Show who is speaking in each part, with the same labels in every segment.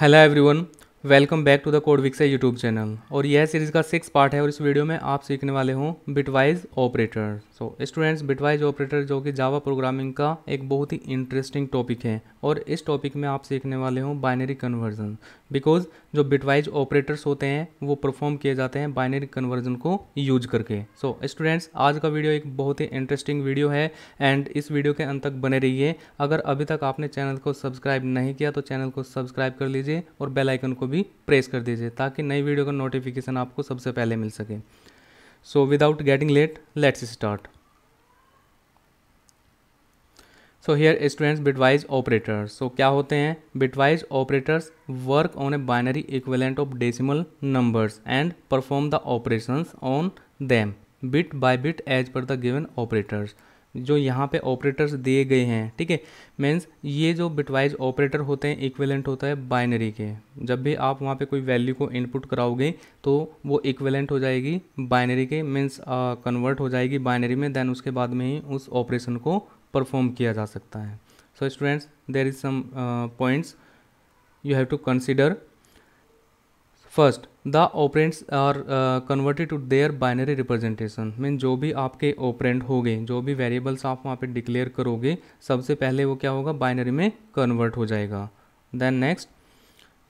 Speaker 1: Hello everyone, welcome back to the code विक्सा YouTube channel और यह सीरीज़ का सिक्स पार्ट है और इस वीडियो में आप सीखने वाले हों bitwise operator so students bitwise operator जो कि जावा प्रोग्रामिंग का एक बहुत ही इंटरेस्टिंग टॉपिक है और इस टॉपिक में आप सीखने वाले हों बाइनरी कन्वर्जन बिकॉज जो बिटवाइज ऑपरेटर्स होते हैं वो परफॉर्म किए जाते हैं बाइनरी कन्वर्जन को यूज करके सो so, स्टूडेंट्स आज का वीडियो एक बहुत ही इंटरेस्टिंग वीडियो है एंड इस वीडियो के अंत तक बने रहिए अगर अभी तक आपने चैनल को सब्सक्राइब नहीं किया तो चैनल को सब्सक्राइब कर लीजिए और बेलाइकन को भी प्रेस कर दीजिए ताकि नई वीडियो का नोटिफिकेशन आपको सबसे पहले मिल सके so without getting late let's start so here students bitwise operators so क्या होते हैं bitwise operators work on a binary equivalent of decimal numbers and perform the operations on them bit by bit as per the given operators जो यहाँ पे operators दिए गए हैं ठीक है मीन्स ये जो बिटवाइज ऑपरेटर होते हैं इक्वेलेंट होता है बाइनरी के जब भी आप वहाँ पे कोई वैल्यू को इनपुट कराओगे तो वो इक्वेलेंट हो जाएगी बाइनरी के मीन्स कन्वर्ट हो जाएगी बाइनरी में देन उसके बाद में ही उस ऑपरेशन को परफॉर्म किया जा सकता है so students there is some points you have to consider first the operands are converted to their binary representation mean जो भी आपके ऑपरेंट गए जो भी वेरिएबल्स आप वहाँ पे डिक्लेयर करोगे सबसे पहले वो क्या होगा बाइनरी में कन्वर्ट हो जाएगा then next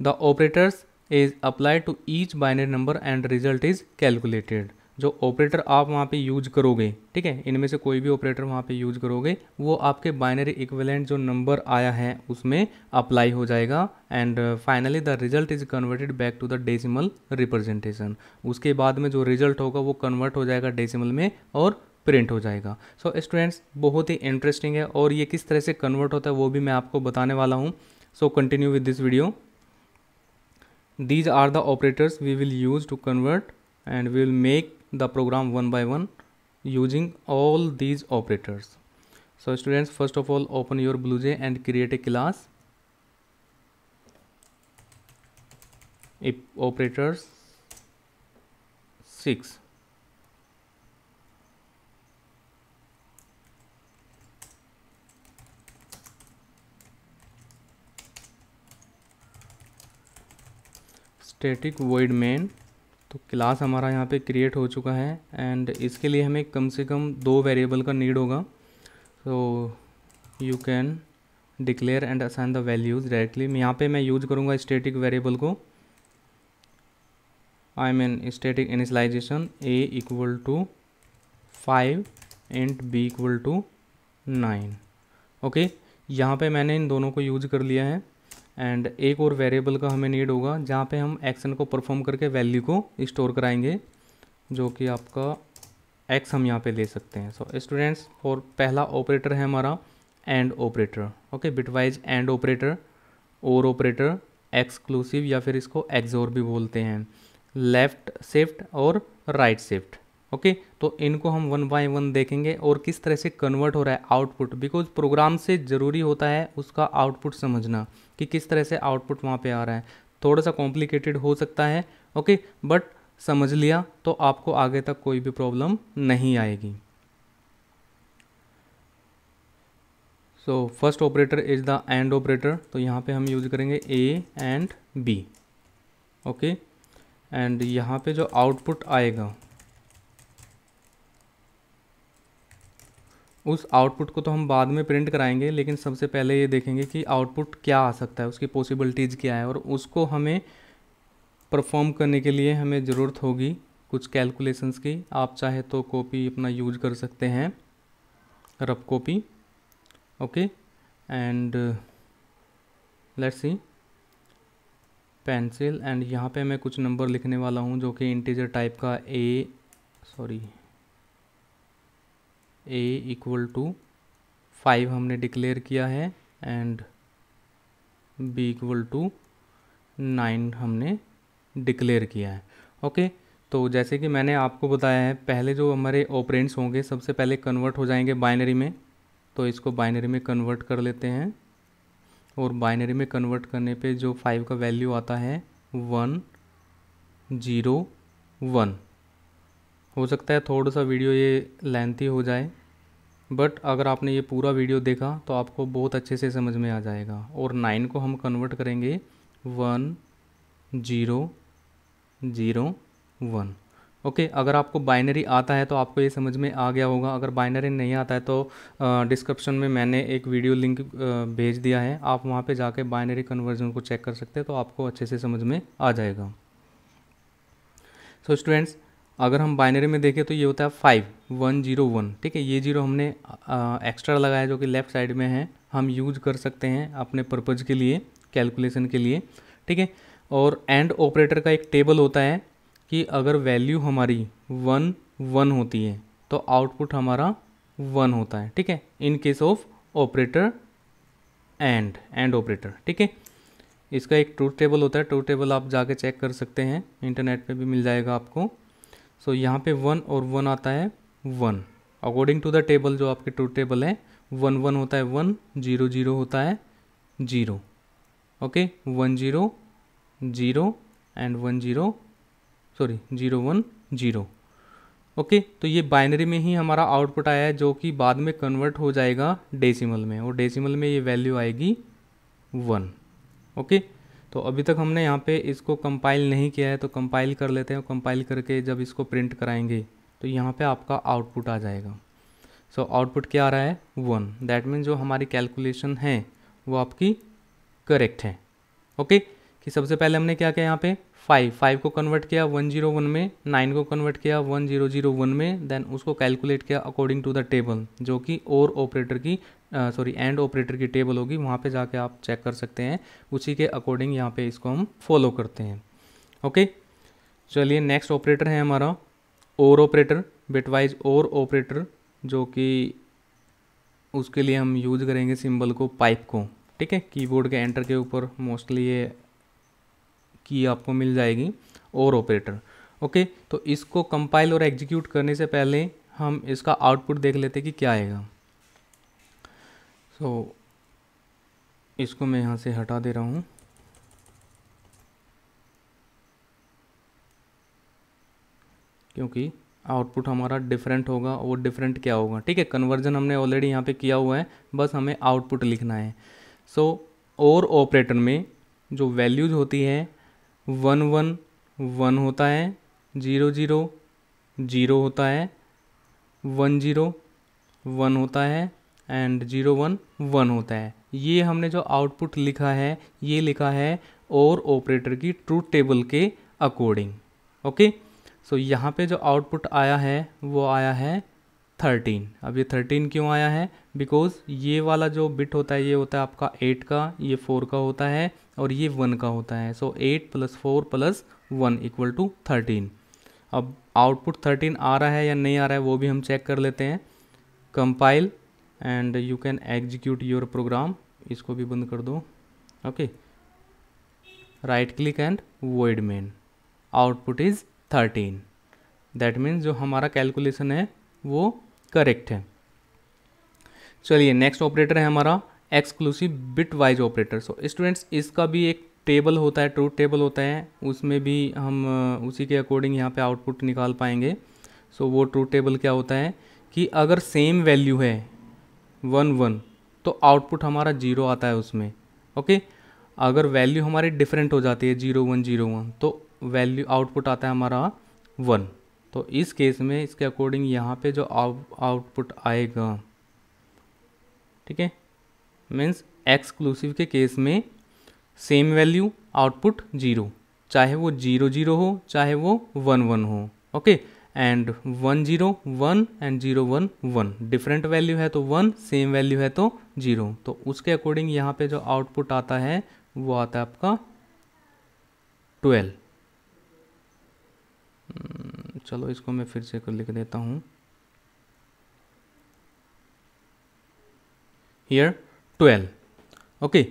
Speaker 1: the operators is apply to each binary number and result is calculated जो ऑपरेटर आप वहाँ पे यूज करोगे ठीक है इनमें से कोई भी ऑपरेटर वहाँ पे यूज करोगे वो आपके बाइनरी इक्वलेंट जो नंबर आया है उसमें अप्लाई हो जाएगा and finally the result is converted back to the decimal representation उसके बाद में जो रिजल्ट होगा वो कन्वर्ट हो जाएगा डेसिमल में और प्रिंट हो जाएगा सो so, स्टूडेंट्स बहुत ही इंटरेस्टिंग है और ये किस तरह से कन्वर्ट होता है वो भी मैं आपको बताने वाला हूँ so continue with this video these are the operators we will use to convert and we will make the program one by one using all these operators. So students, first of all, open your BlueJ and create a class. If operators 6 static void main तो class हमारा यहाँ पे create हो चुका है and इसके लिए हमें कम से कम दो वेरिएबल का नीड होगा so you can declare and assign the values directly यहाँ पे मैं यूज करूँगा स्टेटिक वेरिएबल को I mean static initialization a equal to five and b equal to nine okay यहाँ पे मैंने इन दोनों को यूज कर लिया है एंड एक और वेरिएबल का हमें नीड होगा जहाँ पे हम एक्शन को परफॉर्म करके वैल्यू को स्टोर कराएंगे जो कि आपका एक्स हम यहाँ पे ले सकते हैं सो स्टूडेंट्स और पहला ऑपरेटर है हमारा and operator okay bitwise and operator or operator exclusive या फिर इसको एक्जोर भी बोलते हैं लेफ्ट शिफ्ट और राइट right शिफ्ट ओके तो इनको हम वन बाय वन देखेंगे और किस तरह से कन्वर्ट हो रहा है आउटपुट बिकॉज प्रोग्राम से ज़रूरी होता है उसका आउटपुट समझना कि किस तरह से आउटपुट वहाँ पे आ रहा है थोड़ा सा कॉम्प्लिकेटेड हो सकता है ओके बट समझ लिया तो आपको आगे तक कोई भी प्रॉब्लम नहीं आएगी so first operator is the and operator तो यहाँ पे हम यूज करेंगे a and b okay and यहाँ पे जो आउटपुट आएगा उस आउटपुट को तो हम बाद में प्रिंट कराएंगे लेकिन सबसे पहले ये देखेंगे कि आउटपुट क्या आ सकता है उसकी पॉसिबिलिटीज़ क्या है और उसको हमें परफॉर्म करने के लिए हमें ज़रूरत होगी कुछ कैलकुलेशंस की आप चाहे तो कॉपी अपना यूज कर सकते हैं rough copy okay and let's see pencil and यहाँ पे मैं कुछ नंबर लिखने वाला हूँ जो कि इंटीजर टाइप का a sorry a equal to five हमने डिक्लेयर किया है and b equal to nine हमने डिक्लेयर किया है ओके तो जैसे कि मैंने आपको बताया है पहले जो हमारे ऑपरेंट्स होंगे सबसे पहले कन्वर्ट हो जाएंगे बाइनरी में तो इसको बाइनरी में कन्वर्ट कर लेते हैं और बाइनरी में कन्वर्ट करने पे जो फाइव का वैल्यू आता है वन ज़ीरो वन हो सकता है थोड़ा सा वीडियो ये लेंथी हो जाए बट अगर आपने ये पूरा वीडियो देखा तो आपको बहुत अच्छे से समझ में आ जाएगा और नाइन को हम कन्वर्ट करेंगे one zero zero one okay okay, अगर आपको बाइनरी आता है तो आपको ये समझ में आ गया होगा अगर बाइनरी नहीं आता है तो डिस्क्रिप्शन में मैंने एक वीडियो लिंक भेज दिया है आप वहाँ पे जाके बाइनरी कन्वर्जन को चेक कर सकते हैं तो आपको अच्छे से समझ में आ जाएगा सो so, स्टूडेंट्स अगर हम बाइनरी में देखें तो ये होता है फाइव वन जीरो वन ठीक है ये जीरो हमने एक्स्ट्रा लगाया जो कि लेफ़्ट साइड में है हम यूज कर सकते हैं अपने पर्पज़ के लिए कैलकुलेशन के लिए ठीक है और एंड ऑपरेटर का एक टेबल होता है कि अगर वैल्यू हमारी वन वन होती है तो आउटपुट हमारा वन होता है ठीक है in case of operator and and operator ठीक है इसका एक ट्रूथ टेबल होता है ट्रूथ टेबल आप जाके चेक कर सकते हैं इंटरनेट पे भी मिल जाएगा आपको सो so, यहाँ पे वन और वन आता है one according to the table जो आपके टू टेबल है वन वन होता है वन जीरो जीरो होता है zero okay one zero zero and one zero sorry zero one zero okay तो ये बाइनरी में ही हमारा आउटपुट आया है जो कि बाद में कन्वर्ट हो जाएगा डेसिमल में और डेसिमल में ये वैल्यू आएगी वन ओके okay? तो अभी तक हमने यहाँ पे इसको कंपाइल नहीं किया है तो कंपाइल कर लेते हैं कंपाइल करके जब इसको प्रिंट कराएंगे तो यहाँ पे आपका आउटपुट आ जाएगा सो so, आउटपुट क्या आ रहा है वन दैट मीन जो हमारी कैलकुलेशन है वो आपकी करेक्ट है ओके okay? कि सबसे पहले हमने क्या किया यहाँ पे फाइव फाइव को कन्वर्ट किया वन जीरो वन में नाइन को कन्वर्ट किया वन जीरो जीरो वन में देन उसको कैलकुलेट किया अकॉर्डिंग टू द टेबल जो कि और ऑपरेटर की सॉरी एंड ऑपरेटर की टेबल होगी वहाँ पे जाके आप चेक कर सकते हैं उसी के अकॉर्डिंग यहाँ पे इसको हम फॉलो करते हैं ओके चलिए नेक्स्ट ऑपरेटर है हमारा और ऑपरेटर बिटवाइज और ऑपरेटर जो कि उसके लिए हम यूज करेंगे सिंबल को पाइप को ठीक है कीबोर्ड के एंटर के ऊपर मोस्टली ये की आपको मिल जाएगी और ऑपरेटर ओके तो इसको कंपाइल और एग्जीक्यूट करने से पहले हम इसका आउटपुट देख लेते कि क्या आएगा सो so, इसको मैं यहाँ से हटा दे रहा हूँ क्योंकि आउटपुट हमारा डिफरेंट होगा और डिफरेंट क्या होगा ठीक है कन्वर्जन हमने ऑलरेडी यहाँ पे किया हुआ है बस हमें आउटपुट लिखना है सो और ऑपरेटर में जो वैल्यूज़ होती हैं वन वन वन होता है जीरो जीरो जीरो होता है वन जीरो वन होता है एंड जीरो वन वन होता है ये हमने जो आउटपुट लिखा है ये लिखा है और ऑपरेटर की ट्रूथ टेबल के अकॉर्डिंग ओके सो यहाँ पे जो आउटपुट आया है वो आया है थर्टीन अब ये थर्टीन क्यों आया है बिकॉज़ ये वाला जो बिट होता है ये होता है आपका एट का ये फोर का होता है और ये वन का होता है so eight plus four plus one equal to thirteen अब आउटपुट थर्टीन आ रहा है या नहीं आ रहा है वो भी हम चेक कर लेते हैं compile and you can execute your program इसको भी बंद कर दो okay right click and void main output is thirteen that means जो हमारा कैलकुलेशन है वो करेक्ट है चलिए नेक्स्ट ऑपरेटर है हमारा exclusive bitwise operator so students इसका भी एक टेबल होता है ट्रूथ टेबल होता है उसमें भी हम उसी के अकॉर्डिंग यहाँ पे आउटपुट निकाल पाएंगे सो so, वो ट्रूथ टेबल क्या होता है कि अगर सेम वैल्यू है वन वन तो आउटपुट हमारा जीरो आता है उसमें ओके okay? अगर वैल्यू हमारी डिफरेंट हो जाती है जीरो वन जीरो वन तो वैल्यू आउटपुट आता है हमारा वन तो इस केस में इसके अकॉर्डिंग यहाँ पे जो आउटपुट आएगा ठीक है मीन्स एक्सक्लूसिव के केस में सेम वैल्यू आउटपुट जीरो चाहे वो जीरो जीरो हो चाहे वो वन वन हो okay and one zero one and zero one one different value है तो वन सेम वैल्यू है तो जीरो तो उसके अकॉर्डिंग यहाँ पे जो आउटपुट आता है वो आता है आपका ट्वेल्व हम्म, चलो इसको मैं फिर से लिख देता हूँ हियर ट्वेल्व ओके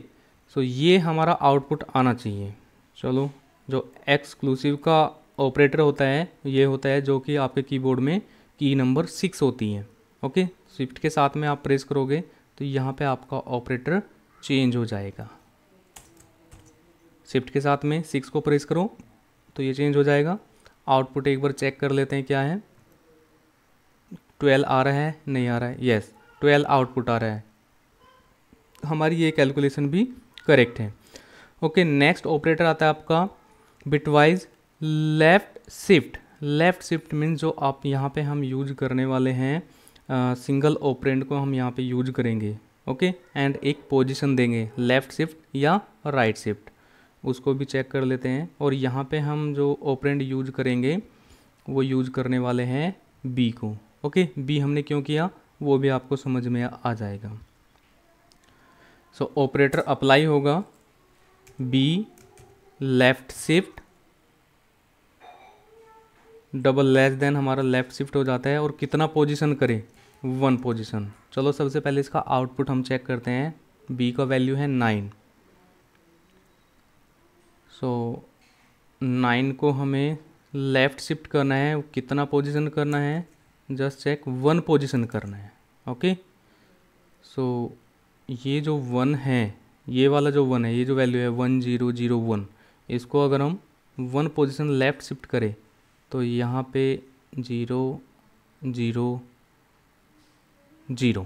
Speaker 1: सो ये हमारा आउटपुट आना चाहिए चलो जो एक्सक्लूसिव का ऑपरेटर होता है ये होता है जो कि आपके कीबोर्ड में की नंबर सिक्स होती है ओके स्विफ्ट के साथ में आप प्रेस करोगे तो यहाँ पे आपका ऑपरेटर चेंज हो जाएगा स्विफ्ट के साथ में सिक्स को प्रेस करो तो ये चेंज हो जाएगा आउटपुट एक बार चेक कर लेते हैं क्या है ट्वेल्व आ रहा है नहीं आ रहा है यस ट्वेल्व आउटपुट आ रहा है हमारी ये कैलकुलेशन भी करेक्ट है ओके नेक्स्ट ऑपरेटर आता है आपका bitwise left shift left shift means जो आप यहाँ पे हम यूज करने वाले हैं सिंगल ऑपरेंट को हम यहाँ पे यूज करेंगे ओके एंड एक पोजीशन देंगे लेफ्ट शिफ्ट या राइट right शिफ्ट उसको भी चेक कर लेते हैं और यहाँ पे हम जो ऑपरेंट यूज करेंगे वो यूज करने वाले हैं बी को ओके बी हमने क्यों किया वो भी आपको समझ में आ जाएगा सो ऑपरेटर अप्लाई होगा B left shift double less than हमारा लेफ्ट शिफ्ट हो जाता है और कितना पोजीशन करें वन पोजीशन चलो सबसे पहले इसका आउटपुट हम चेक करते हैं बी का वैल्यू है नाइन सो नाइन को हमें लेफ़्ट शिफ्ट करना है कितना पोजीशन करना है जस्ट चेक वन पोजीशन करना है ओके सो ये जो वन है ये वाला जो वन है ये जो वैल्यू है वन जीरो जीरो वन इसको अगर हम वन पोजिशन लेफ़्ट शिफ्ट करें तो यहाँ पे zero zero zero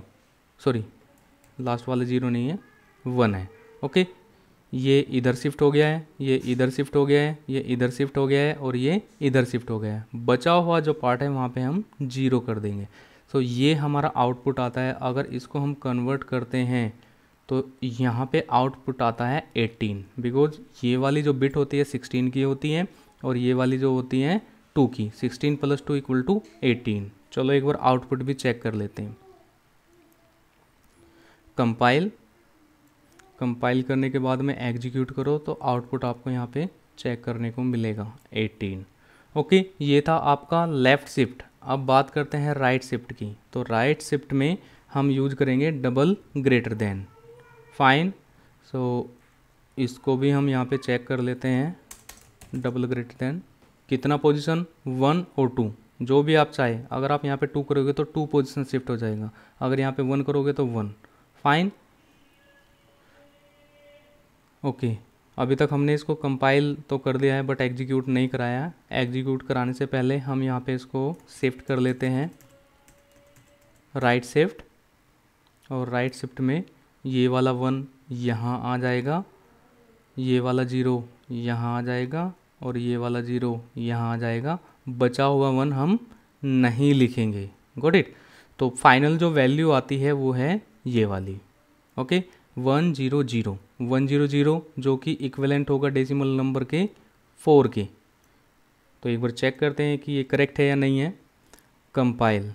Speaker 1: sorry last वाला जीरो नहीं है वन है ओके ये इधर शिफ्ट हो गया है ये इधर शिफ्ट हो गया है ये इधर शिफ्ट हो गया है और ये इधर शिफ्ट हो गया है बचा हुआ जो पार्ट है वहाँ पे हम जीरो कर देंगे सो तो so, ये हमारा आउटपुट आता है अगर इसको हम कन्वर्ट करते हैं तो यहाँ पे आउटपुट आता है 18 बिकॉज ये वाली जो बिट होती है 16 की होती है और ये वाली जो होती है 2 की 16 plus two equal to eighteen चलो एक बार आउटपुट भी चेक कर लेते हैं कंपाइल कंपाइल करने के बाद में एग्जीक्यूट करो तो आउटपुट आपको यहाँ पे चेक करने को मिलेगा 18 ओके ये था आपका लेफ़्ट शिफ्ट अब बात करते हैं राइट शिफ्ट की तो राइट शिफ्ट में हम यूज करेंगे double greater than fine so इसको भी हम यहाँ पे चेक कर लेते हैं डबल ग्रेटर देन कितना पोजीशन वन और टू जो भी आप चाहे अगर आप यहाँ पे टू करोगे तो टू पोजीशन शिफ्ट हो जाएगा अगर यहाँ पे वन करोगे तो वन फाइन ओके अभी तक हमने इसको कंपाइल तो कर दिया है बट एग्जीक्यूट नहीं कराया एग्जीक्यूट कराने से पहले हम यहाँ पे इसको शिफ्ट कर लेते हैं राइट शिफ्ट और राइट शिफ्ट में ये वाला वन यहाँ आ जाएगा ये वाला ज़ीरो यहाँ आ जाएगा और ये वाला ज़ीरो यहाँ आ जाएगा बचा हुआ वन हम नहीं लिखेंगे गोट इट तो फाइनल जो वैल्यू आती है वो है ये वाली okay one zero zero one zero zero जो कि इक्वलेंट होगा डेसिमल नंबर के फोर के तो एक बार चेक करते हैं कि ये करेक्ट है या नहीं है कंपाइल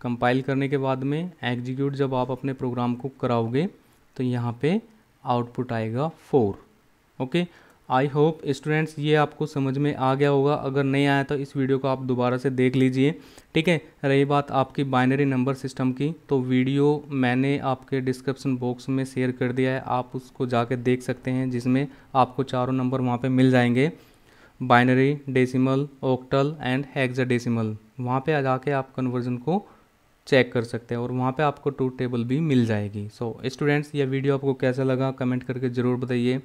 Speaker 1: कंपाइल करने के बाद में एग्जीक्यूट जब आप अपने प्रोग्राम को कराओगे तो यहाँ पे आउटपुट आएगा four okay I hope students ये आपको समझ में आ गया होगा अगर नहीं आया तो इस वीडियो को आप दोबारा से देख लीजिए ठीक है रही बात आपकी बाइनरी नंबर सिस्टम की तो वीडियो मैंने आपके डिस्क्रिप्शन बॉक्स में शेयर कर दिया है आप उसको जाके देख सकते हैं जिसमें आपको चारों नंबर वहाँ पे मिल जाएंगे binary decimal octal and decimal वहाँ पे जाके आप कन्वर्जन को चेक कर सकते हैं और वहाँ पे आपको टू टेबल भी मिल जाएगी सो so, स्टूडेंट्स यह वीडियो आपको कैसा लगा कमेंट करके ज़रूर बताइए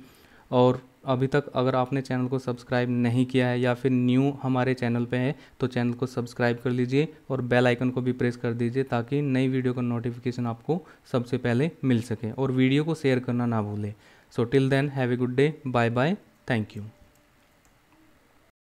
Speaker 1: और अभी तक अगर आपने चैनल को सब्सक्राइब नहीं किया है या फिर न्यू हमारे चैनल पे है तो चैनल को सब्सक्राइब कर लीजिए और बेल आइकन को भी प्रेस कर दीजिए ताकि नई वीडियो का नोटिफिकेशन आपको सबसे पहले मिल सके और वीडियो को शेयर करना ना भूलें so till then have a good day bye bye thank you